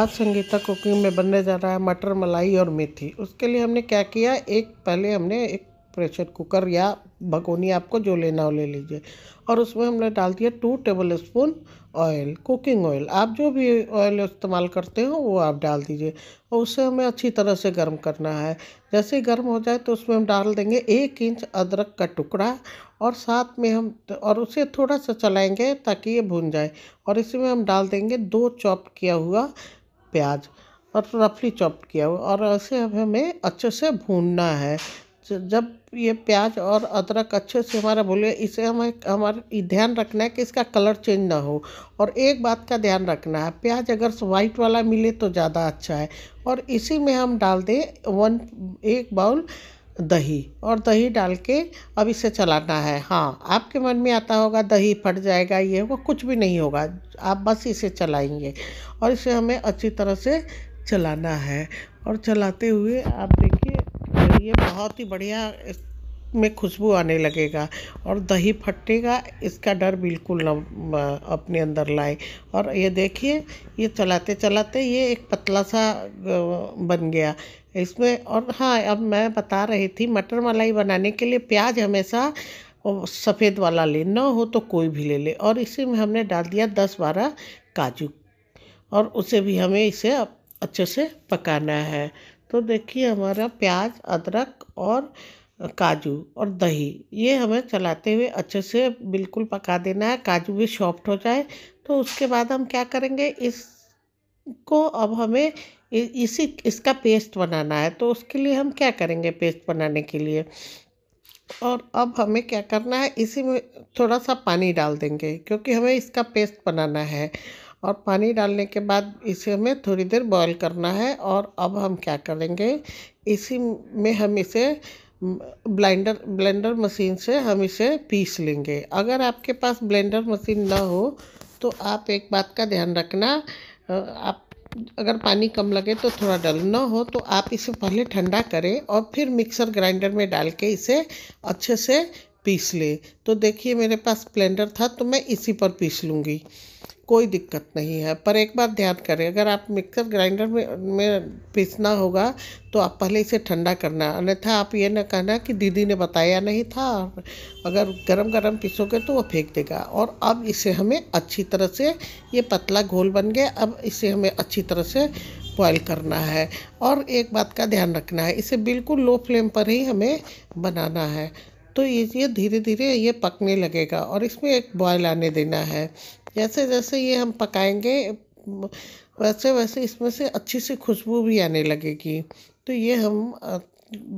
आज संगीता कुकिंग में बनने जा रहा है मटर मलाई और मेथी उसके लिए हमने क्या किया एक पहले हमने एक प्रेशर कुकर या भगोनी आपको जो लेना हो ले लीजिए और उसमें हमने डाल दिया two tablespoon oil cooking oil आप जो भी ऑयल इस्तेमाल करते हो वो आप डाल दीजिए और उसे हमें अच्छी तरह से गर्म करना है जैसे ही गर्म हो जाए तो उसमें हम डाल देंगे एक इंच अदरक का टुकड़ा और साथ में हम और उसे थोड़ा सा चलाएंगे ताकि ये भून जाए और इसमें हम डाल देंगे दो चॉप किया हुआ प्याज और रफली चॉप किया हुआ और ऐसे अब हमें अच्छे से भूनना है जब ये प्याज और अदरक अच्छे से हमारा भूलिए इसे हमें हमारा ध्यान रखना है कि इसका कलर चेंज ना हो और एक बात का ध्यान रखना है प्याज अगर वाइट वाला मिले तो ज़्यादा अच्छा है और इसी में हम डाल दें वन एक बाउल दही और दही डाल के अब इसे चलाना है हाँ आपके मन में आता होगा दही फट जाएगा ये वो कुछ भी नहीं होगा आप बस इसे चलाएंगे और इसे हमें अच्छी तरह से चलाना है और चलाते हुए आप देखिए ये बहुत ही बढ़िया में खुशबू आने लगेगा और दही फटेगा इसका डर बिल्कुल न अपने अंदर लाए और ये देखिए ये चलाते चलाते ये एक पतला सा बन गया इसमें और हाँ अब मैं बता रही थी मटर मलाई बनाने के लिए प्याज हमेशा सफ़ेद वाला ले ना हो तो कोई भी ले ले और इसी में हमने डाल दिया दस बारह काजू और उसे भी हमें इसे अच्छे से पकाना है तो देखिए हमारा प्याज अदरक और काजू और दही ये हमें चलाते हुए अच्छे से बिल्कुल पका देना है काजू भी सॉफ्ट हो जाए तो उसके बाद हम क्या करेंगे इस को अब हमें इसी इसका पेस्ट बनाना है तो उसके लिए हम क्या करेंगे पेस्ट बनाने के लिए और अब हमें क्या करना है इसी में थोड़ा सा पानी डाल देंगे क्योंकि हमें इसका पेस्ट बनाना है और पानी डालने के बाद इसे हमें थोड़ी देर बॉईल करना है और अब हम क्या करेंगे इसी में हम इसे ब्लेंडर ब्लेंडर मशीन से हम इसे पीस लेंगे अगर आपके पास ब्लेंडर मशीन ना हो तो आप एक बात का ध्यान रखना आप अगर पानी कम लगे तो थोड़ा डल ना हो तो आप इसे पहले ठंडा करें और फिर मिक्सर ग्राइंडर में डाल के इसे अच्छे से पीस लें तो देखिए मेरे पास ब्लेंडर था तो मैं इसी पर पीस लूँगी कोई दिक्कत नहीं है पर एक बात ध्यान करें अगर आप मिक्सर ग्राइंडर में में पीसना होगा तो आप पहले इसे ठंडा करना अन्यथा आप ये ना कहना कि दीदी ने बताया नहीं था अगर गरम गरम पीसोगे तो वो फेंक देगा और अब इसे हमें अच्छी तरह से ये पतला घोल बन गया अब इसे हमें अच्छी तरह से बॉयल करना है और एक बात का ध्यान रखना है इसे बिल्कुल लो फ्लेम पर ही हमें बनाना है तो ये धीरे धीरे ये पकने लगेगा और इसमें एक बॉयल आने देना है जैसे जैसे ये हम पकाएंगे वैसे वैसे इसमें से अच्छी सी खुशबू भी आने लगेगी तो ये हम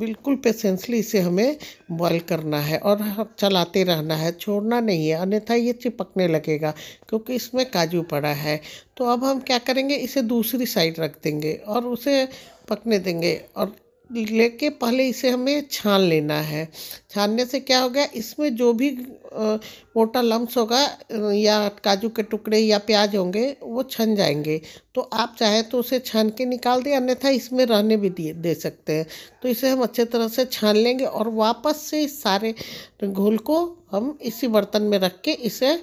बिल्कुल पेशेंसली इसे हमें बॉयल करना है और चलाते रहना है छोड़ना नहीं है अन्यथा ये चिपकने लगेगा क्योंकि इसमें काजू पड़ा है तो अब हम क्या करेंगे इसे दूसरी साइड रख देंगे और उसे पकने देंगे और लेके पहले इसे हमें छान लेना है छानने से क्या होगा इसमें जो भी मोटा लम्स होगा या काजू के टुकड़े या प्याज होंगे वो छन जाएंगे तो आप चाहें तो उसे छान के निकाल दें अन्यथा इसमें रहने भी दिए दे सकते हैं तो इसे हम अच्छे तरह से छान लेंगे और वापस से इस सारे घोल को हम इसी बर्तन में रख के इसे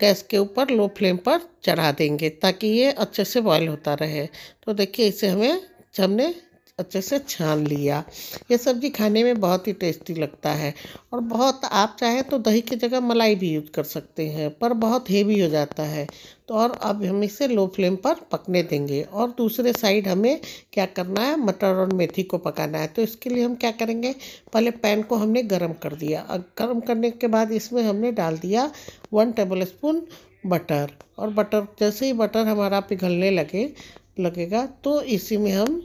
गैस के ऊपर लो फ्लेम पर चढ़ा देंगे ताकि ये अच्छे से बॉयल होता रहे तो देखिए इसे हमें हमने अच्छे से छान लिया ये सब्जी खाने में बहुत ही टेस्टी लगता है और बहुत आप चाहें तो दही की जगह मलाई भी यूज़ कर सकते हैं पर बहुत हेवी हो जाता है तो और अब हम इसे लो फ्लेम पर पकने देंगे और दूसरे साइड हमें क्या करना है मटर और मेथी को पकाना है तो इसके लिए हम क्या करेंगे पहले पैन को हमने गर्म कर दिया गर्म करने के बाद इसमें हमने डाल दिया वन टेबल स्पून बटर और बटर जैसे ही बटर हमारा पिघलने लगे लगेगा तो इसी में हम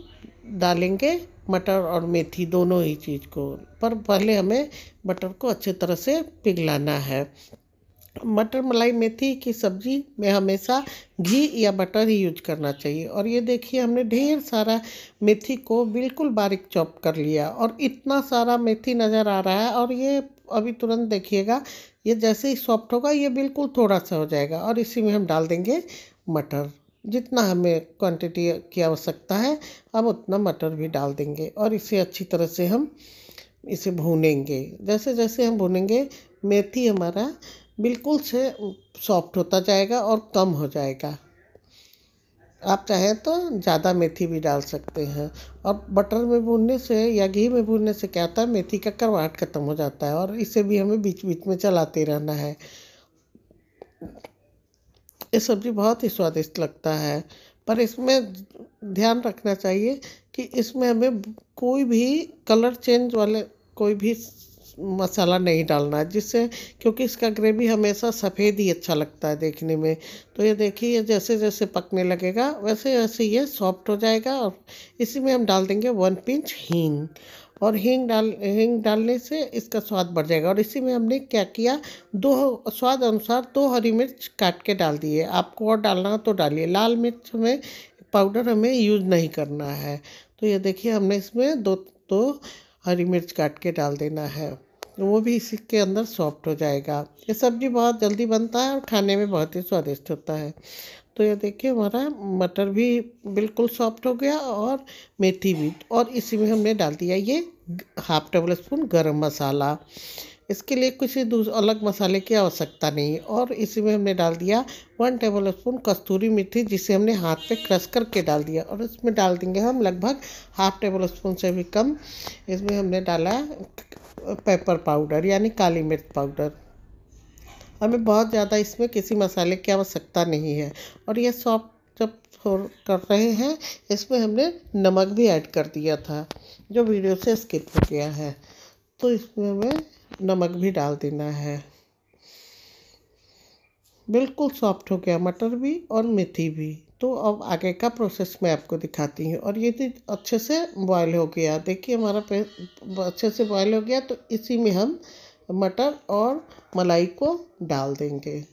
डालेंगे मटर और मेथी दोनों ही चीज़ को पर पहले हमें मटर को अच्छे तरह से पिघलाना है मटर मलाई मेथी की सब्ज़ी में हमेशा घी या बटर ही यूज करना चाहिए और ये देखिए हमने ढेर सारा मेथी को बिल्कुल बारीक चॉप कर लिया और इतना सारा मेथी नज़र आ रहा है और ये अभी तुरंत देखिएगा ये जैसे ही सॉफ्ट होगा ये बिल्कुल थोड़ा सा हो जाएगा और इसी में हम डाल देंगे मटर जितना हमें क्वांटिटी की आवश्यकता है हम उतना मटर भी डाल देंगे और इसे अच्छी तरह से हम इसे भूनेंगे जैसे जैसे हम भूनेंगे मेथी हमारा बिल्कुल से सॉफ्ट होता जाएगा और कम हो जाएगा आप चाहें तो ज़्यादा मेथी भी डाल सकते हैं और बटर में भूनने से या घी में भूनने से क्या होता है मेथी का करवाहट ख़त्म हो जाता है और इसे भी हमें बीच बीच में चलाते रहना है ये सब्ज़ी बहुत ही स्वादिष्ट लगता है पर इसमें ध्यान रखना चाहिए कि इसमें हमें कोई भी कलर चेंज वाले कोई भी मसाला नहीं डालना है जिससे क्योंकि इसका ग्रेवी हमेशा सफ़ेद ही अच्छा लगता है देखने में तो ये देखिए जैसे जैसे पकने लगेगा वैसे वैसे ये सॉफ्ट हो जाएगा और इसी में हम डाल देंगे वन पिंच हींग और हींग डाल हींग डालने से इसका स्वाद बढ़ जाएगा और इसी में हमने क्या किया दो स्वाद अनुसार दो हरी मिर्च काट के डाल दिए आपको और डालना तो डालिए लाल मिर्च में पाउडर हमें यूज नहीं करना है तो ये देखिए हमने इसमें दो दो हरी मिर्च काट के डाल देना है वो भी इसी के अंदर सॉफ्ट हो जाएगा ये सब्ज़ी बहुत जल्दी बनता है और खाने में बहुत ही स्वादिष्ट होता है तो ये देखिए हमारा मटर भी बिल्कुल सॉफ्ट हो गया और मेथी भी और इसी में हमने डाल दिया ये हाफ टेबल स्पून गर्म मसाला इसके लिए किसी अलग मसाले की आवश्यकता नहीं और इसी में हमने डाल दिया वन टेबल स्पून कस्तूरी मेथी जिसे हमने हाथ पे क्रश करके डाल दिया और इसमें डाल देंगे हम लगभग हाफ टेबल स्पून से भी कम इसमें हमने डाला पेपर पाउडर यानी काली मिर्च पाउडर हमें बहुत ज़्यादा इसमें किसी मसाले की आवश्यकता नहीं है और यह सॉफ्ट जब कर रहे हैं इसमें हमने नमक भी ऐड कर दिया था जो वीडियो से स्किप हो गया है तो इसमें हमें नमक भी डाल देना है बिल्कुल सॉफ्ट हो गया मटर भी और मेथी भी तो अब आगे का प्रोसेस मैं आपको दिखाती हूँ और ये तो अच्छे से बॉयल हो गया देखिए हमारा अच्छे से बॉयल हो गया तो इसी में हम मटर और मलाई को डाल देंगे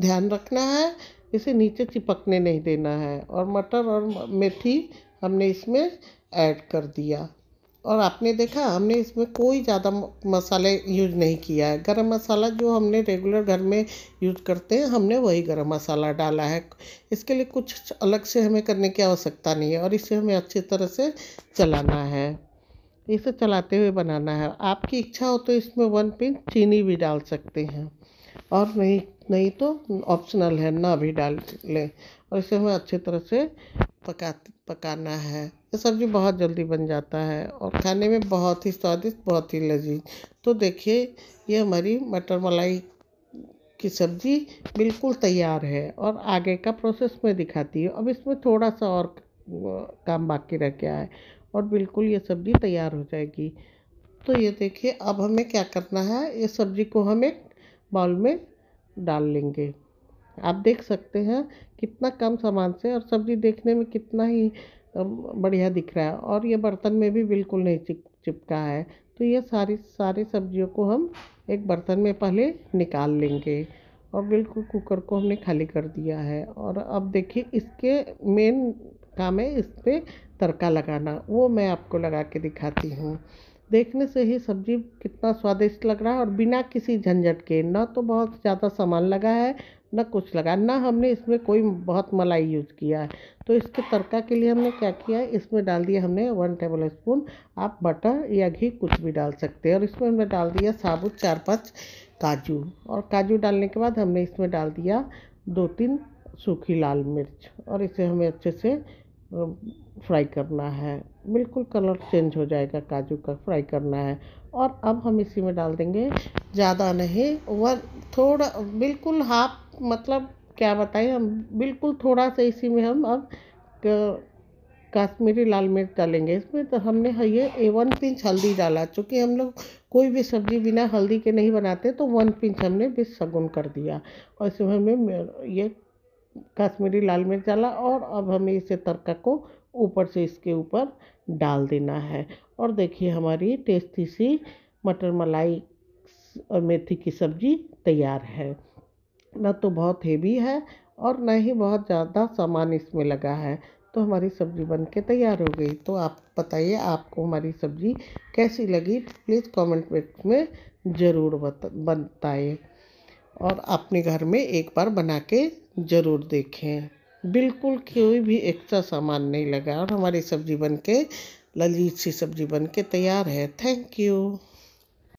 ध्यान रखना है इसे नीचे चिपकने नहीं देना है और मटर और मेथी हमने इसमें ऐड कर दिया और आपने देखा हमने इसमें कोई ज़्यादा मसाले यूज नहीं किया है गरम मसाला जो हमने रेगुलर घर में यूज करते हैं हमने वही गरम मसाला डाला है इसके लिए कुछ अलग से हमें करने की आवश्यकता नहीं है और इसे हमें अच्छी तरह से चलाना है इसे चलाते हुए बनाना है आपकी इच्छा हो तो इसमें वन पिंच चीनी भी डाल सकते हैं और नहीं नहीं तो ऑप्शनल है ना भी डाल लें और इसे हमें अच्छी तरह से पका पकाना है ये सब्ज़ी बहुत जल्दी बन जाता है और खाने में बहुत ही स्वादिष्ट बहुत ही लजीज तो देखिए ये हमारी मटर मलाई की सब्ज़ी बिल्कुल तैयार है और आगे का प्रोसेस मैं दिखाती हूँ अब इसमें थोड़ा सा और काम बाकी रह गया है और बिल्कुल ये सब्ज़ी तैयार हो जाएगी तो ये देखिए अब हमें क्या करना है ये सब्ज़ी को हम एक बाउल में डाल लेंगे आप देख सकते हैं कितना कम सामान से और सब्ज़ी देखने में कितना ही बढ़िया दिख रहा है और ये बर्तन में भी बिल्कुल नहीं चिप चिपका है तो ये सारी सारी सब्जियों को हम एक बर्तन में पहले निकाल लेंगे और बिल्कुल कुकर को हमने खाली कर दिया है और अब देखिए इसके मेन काम है इस पर तड़का लगाना वो मैं आपको लगा के दिखाती हूँ देखने से ही सब्ज़ी कितना स्वादिष्ट लग रहा है और बिना किसी झंझट के ना तो बहुत ज़्यादा सामान लगा है ना कुछ लगा ना हमने इसमें कोई बहुत मलाई यूज किया है तो इसके तड़का के लिए हमने क्या किया है इसमें डाल दिया हमने वन टेबल स्पून आप बटर या घी कुछ भी डाल सकते हैं और इसमें हमने डाल दिया साबुत चार पाँच काजू और काजू डालने के बाद हमने इसमें डाल दिया दो तीन सूखी लाल मिर्च और इसे हमें अच्छे से फ्राई करना है बिल्कुल कलर चेंज हो जाएगा काजू का फ्राई करना है और अब हम इसी में डाल देंगे ज़्यादा नहीं वह थोड़ा बिल्कुल हाफ मतलब क्या बताएं हम बिल्कुल थोड़ा सा इसी में हम अब काश्मीरी लाल मिर्च डालेंगे इसमें तो हमने ये ए वन पिंच हल्दी डाला चूँकि हम लोग कोई भी सब्ज़ी बिना हल्दी के नहीं बनाते तो वन पिंच हमने भी शगुन कर दिया और इसमें हमें ये कश्मीरी लाल मिर्च डाला और अब हमें इसे तड़का को ऊपर से इसके ऊपर डाल देना है और देखिए हमारी टेस्टी सी मटर मलाई और मेथी की सब्ज़ी तैयार है ना तो बहुत हेवी है और ना ही बहुत ज़्यादा सामान इसमें लगा है तो हमारी सब्ज़ी बन के तैयार हो गई तो आप बताइए आपको हमारी सब्ज़ी कैसी लगी प्लीज़ कमेंट बॉक्स में ज़रूर बत बताएं और अपने घर में एक बार बना के ज़रूर देखें बिल्कुल कोई भी एक्स्ट्रा सामान नहीं लगा और हमारी सब्ज़ी बन के लजीज सी सब्ज़ी बन के तैयार है थैंक यू